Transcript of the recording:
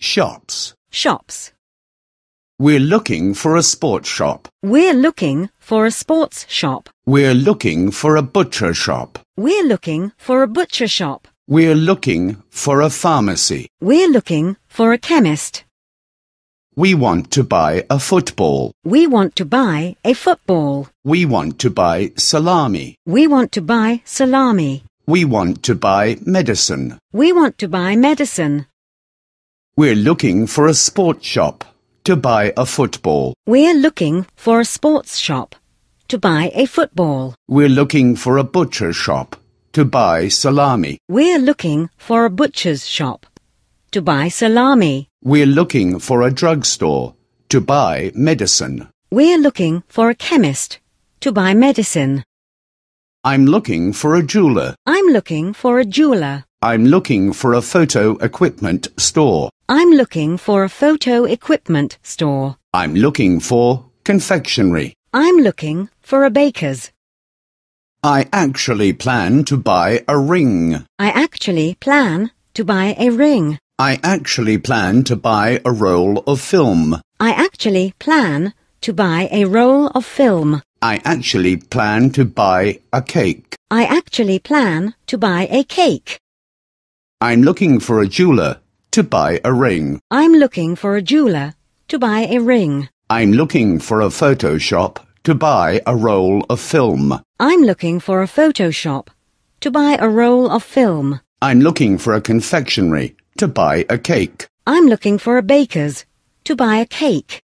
Shops. Shops. We're looking for a sports shop. We're looking for a sports shop. We're looking for a butcher shop. We're looking for a butcher shop. We're looking for a pharmacy. We're looking for a chemist. We want to buy a football. We want to buy a football. We want to buy salami. We want to buy salami. We want to buy medicine. We want to buy medicine. We're looking for a sports shop to buy a football. We're looking for a sports shop to buy a football. We're looking for a butcher shop to buy salami. We're looking for a butcher's shop to buy salami. We're looking for a drugstore to buy medicine. We're looking for a chemist to buy medicine. I'm looking for a jeweler. I'm looking for a jeweler. I'm looking for a photo equipment store. I'm looking for a photo equipment store. I'm looking for confectionery. I'm looking for a baker's. I actually plan to buy a ring. I actually plan to buy a ring. I actually plan to buy a roll of film. I actually plan to buy a roll of film. I actually plan to buy a cake. I actually plan to buy a cake. I'm looking for a jeweler to buy a ring. I'm looking for a jeweler to buy a ring. I'm looking for a Photoshop to buy a roll of film. I'm looking for a Photoshop to buy a roll of film. I'm looking for a confectionery to buy a cake. I'm looking for a baker's to buy a cake.